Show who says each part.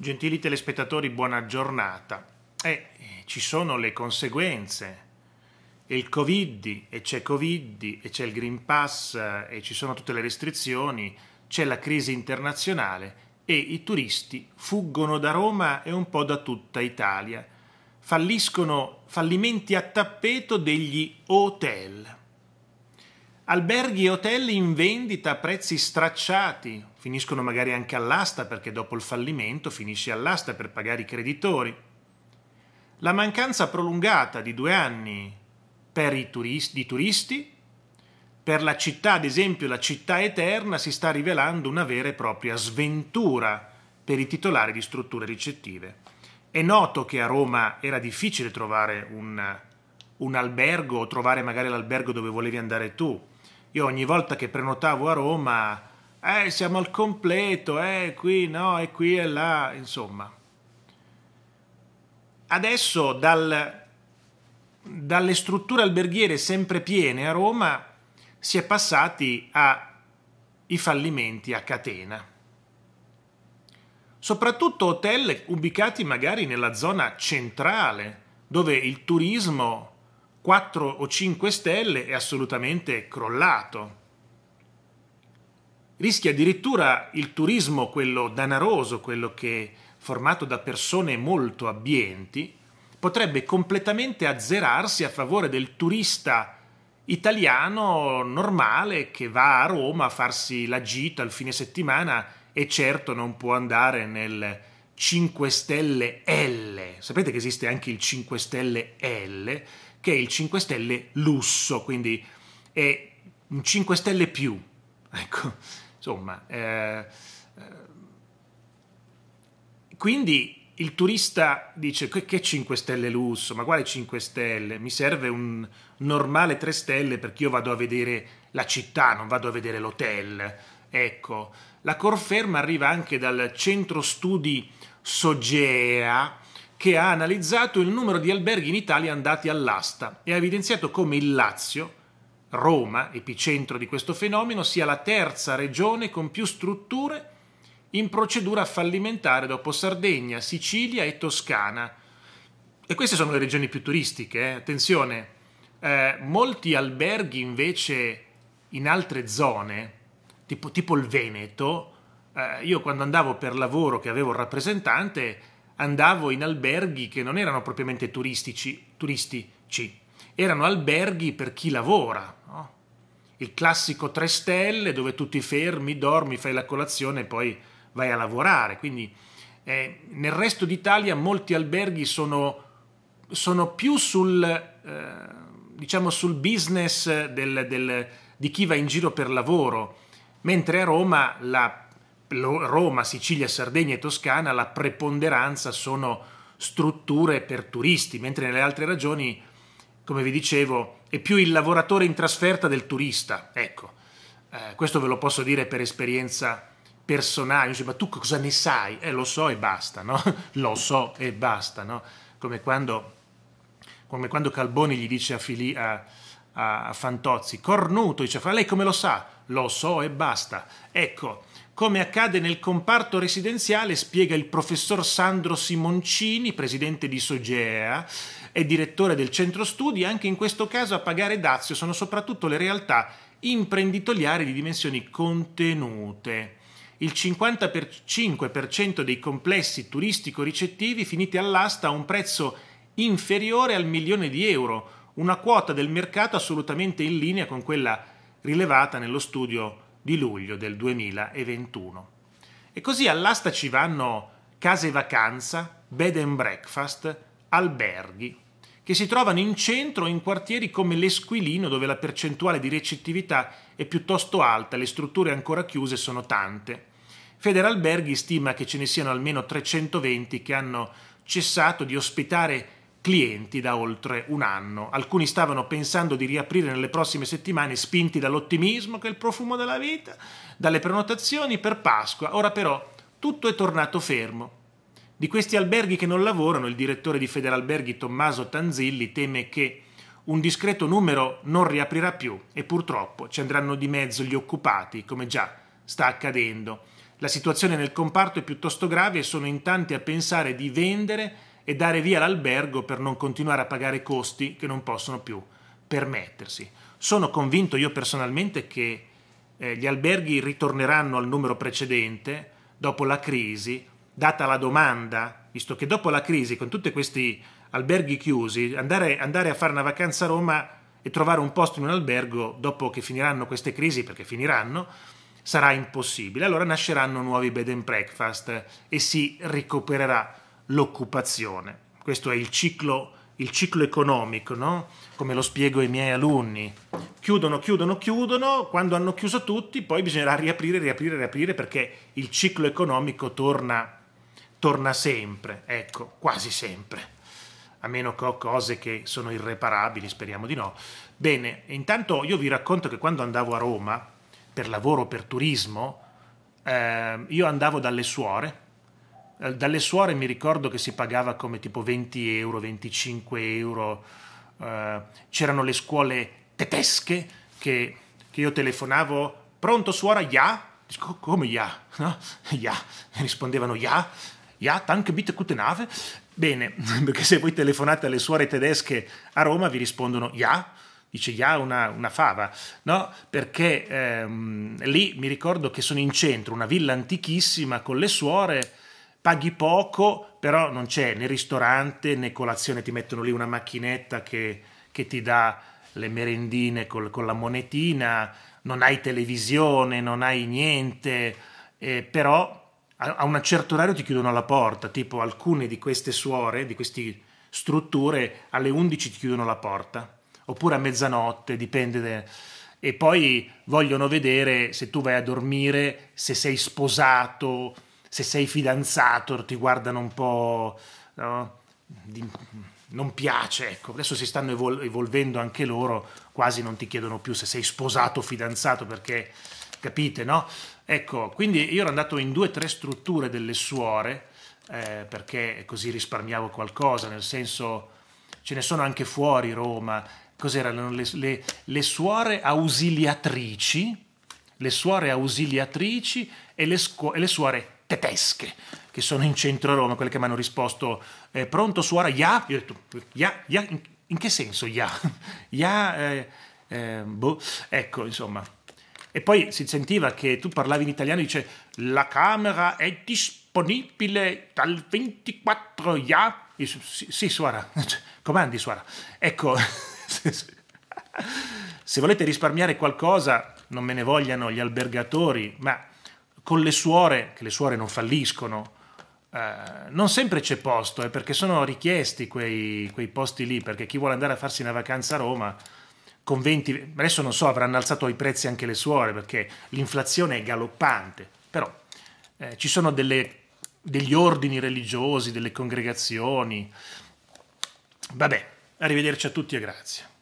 Speaker 1: Gentili telespettatori, buona giornata. Eh, ci sono le conseguenze. Il Covid, e c'è Covid, e c'è il Green Pass, e ci sono tutte le restrizioni, c'è la crisi internazionale e i turisti fuggono da Roma e un po' da tutta Italia. Falliscono fallimenti a tappeto degli hotel. Alberghi e hotel in vendita a prezzi stracciati, finiscono magari anche all'asta perché dopo il fallimento finisce all'asta per pagare i creditori. La mancanza prolungata di due anni per i turisti, di turisti, per la città, ad esempio la città eterna, si sta rivelando una vera e propria sventura per i titolari di strutture ricettive. È noto che a Roma era difficile trovare un, un albergo o trovare magari l'albergo dove volevi andare tu io ogni volta che prenotavo a Roma, eh, siamo al completo, eh, qui no, è qui e là, insomma. Adesso dal, dalle strutture alberghiere sempre piene a Roma si è passati ai fallimenti a catena soprattutto hotel ubicati magari nella zona centrale, dove il turismo 4 o 5 stelle è assolutamente crollato. Rischia addirittura il turismo, quello danaroso, quello che formato da persone molto abbienti, potrebbe completamente azzerarsi a favore del turista italiano normale che va a Roma a farsi la gita il fine settimana e certo non può andare nel 5 stelle L. Sapete che esiste anche il 5 stelle L, che è il 5 stelle lusso, quindi è un 5 stelle più. Ecco, insomma. Eh, eh, quindi il turista dice che, che 5 stelle lusso, ma quale 5 stelle? Mi serve un normale 3 stelle perché io vado a vedere la città, non vado a vedere l'hotel. Ecco, la conferma arriva anche dal centro studi Sogea, che ha analizzato il numero di alberghi in Italia andati all'asta e ha evidenziato come il Lazio, Roma, epicentro di questo fenomeno, sia la terza regione con più strutture in procedura fallimentare dopo Sardegna, Sicilia e Toscana. E queste sono le regioni più turistiche, eh? attenzione, eh, molti alberghi invece in altre zone, tipo, tipo il Veneto, eh, io quando andavo per lavoro che avevo un rappresentante, andavo in alberghi che non erano propriamente turistici, turistici erano alberghi per chi lavora. No? Il classico tre stelle dove tu ti fermi, dormi, fai la colazione e poi vai a lavorare. Quindi eh, nel resto d'Italia molti alberghi sono, sono più sul, eh, diciamo sul business del, del, di chi va in giro per lavoro, mentre a Roma la Roma, Sicilia, Sardegna e Toscana la preponderanza sono strutture per turisti, mentre nelle altre regioni, come vi dicevo, è più il lavoratore in trasferta del turista. Ecco, eh, questo ve lo posso dire per esperienza personale. Dice, ma tu cosa ne sai? Eh, lo so e basta, no? lo so e basta, no? Come quando, come quando Calboni gli dice a Filippo a Fantozzi. Cornuto dice, fra lei come lo sa? Lo so e basta. Ecco, come accade nel comparto residenziale, spiega il professor Sandro Simoncini, presidente di Sogea e direttore del centro studi, anche in questo caso a pagare dazio sono soprattutto le realtà imprenditoriali di dimensioni contenute. Il 55% dei complessi turistico-ricettivi finiti all'asta a un prezzo inferiore al milione di euro, una quota del mercato assolutamente in linea con quella rilevata nello studio di luglio del 2021. E così all'asta ci vanno case vacanza, bed and breakfast, alberghi, che si trovano in centro in quartieri come l'Esquilino dove la percentuale di recettività è piuttosto alta, le strutture ancora chiuse sono tante. Federalberghi stima che ce ne siano almeno 320 che hanno cessato di ospitare clienti da oltre un anno. Alcuni stavano pensando di riaprire nelle prossime settimane spinti dall'ottimismo che è il profumo della vita, dalle prenotazioni per Pasqua. Ora però tutto è tornato fermo. Di questi alberghi che non lavorano, il direttore di Federalberghi Tommaso Tanzilli teme che un discreto numero non riaprirà più e purtroppo ci andranno di mezzo gli occupati, come già sta accadendo. La situazione nel comparto è piuttosto grave e sono in tanti a pensare di vendere e dare via l'albergo per non continuare a pagare costi che non possono più permettersi. Sono convinto io personalmente che eh, gli alberghi ritorneranno al numero precedente dopo la crisi, data la domanda, visto che dopo la crisi con tutti questi alberghi chiusi, andare, andare a fare una vacanza a Roma e trovare un posto in un albergo dopo che finiranno queste crisi, perché finiranno, sarà impossibile. Allora nasceranno nuovi bed and breakfast e si recupererà l'occupazione. Questo è il ciclo, il ciclo economico, no? come lo spiego ai miei alunni. Chiudono, chiudono, chiudono, quando hanno chiuso tutti poi bisognerà riaprire, riaprire, riaprire perché il ciclo economico torna, torna sempre, ecco, quasi sempre a meno che ho cose che sono irreparabili, speriamo di no. Bene, intanto io vi racconto che quando andavo a Roma, per lavoro, per turismo, eh, io andavo dalle suore, eh, dalle suore mi ricordo che si pagava come tipo 20 euro, 25 euro, eh, c'erano le scuole tedesche che, che, io telefonavo, pronto suora, ja? Dico, come ja? No? Ja, mi rispondevano ja, ja, tank bitte gute Nave. Bene, perché se voi telefonate alle suore tedesche a Roma vi rispondono ja, dice ja una, una fava, no? Perché ehm, lì mi ricordo che sono in centro, una villa antichissima con le suore paghi poco, però non c'è né ristorante né colazione, ti mettono lì una macchinetta che, che ti dà le merendine col, con la monetina, non hai televisione, non hai niente, eh, però a, a un certo orario ti chiudono la porta, tipo alcune di queste suore, di queste strutture, alle 11 ti chiudono la porta, oppure a mezzanotte, dipende. De... E poi vogliono vedere se tu vai a dormire, se sei sposato, se sei fidanzato ti guardano un po'... No? Di, non piace, ecco. Adesso si stanno evol- evolvendo anche loro, quasi non ti chiedono più se sei sposato o fidanzato perché capite, no? Ecco, quindi io ero andato in due o tre strutture delle suore eh, perché così risparmiavo qualcosa, nel senso ce ne sono anche fuori Roma. Cos'erano le, le, le suore ausiliatrici? Le suore ausiliatrici e le, scu- e le suore tedesche che sono in centro a Roma, quelle che mi hanno risposto eh, pronto suora ya? Io ho detto ya, ya, in, in che senso ya? ya, eh, eh, boh, ecco insomma. E poi si sentiva che tu parlavi in italiano dice la camera è disponibile dal 24 ya? Io, sì, sì suora, cioè, comandi suora. Ecco, se volete risparmiare qualcosa, non me ne vogliano gli albergatori, ma con le suore, che le suore non falliscono, eh, non sempre c'è posto, eh, perché sono richiesti quei, quei, posti lì, perché chi vuole andare a farsi una vacanza a Roma, con 20, adesso non so, avranno alzato i prezzi anche le suore, perché l'inflazione è galoppante, però eh, ci sono delle, degli ordini religiosi, delle congregazioni. Vabbè, arrivederci a tutti e grazie.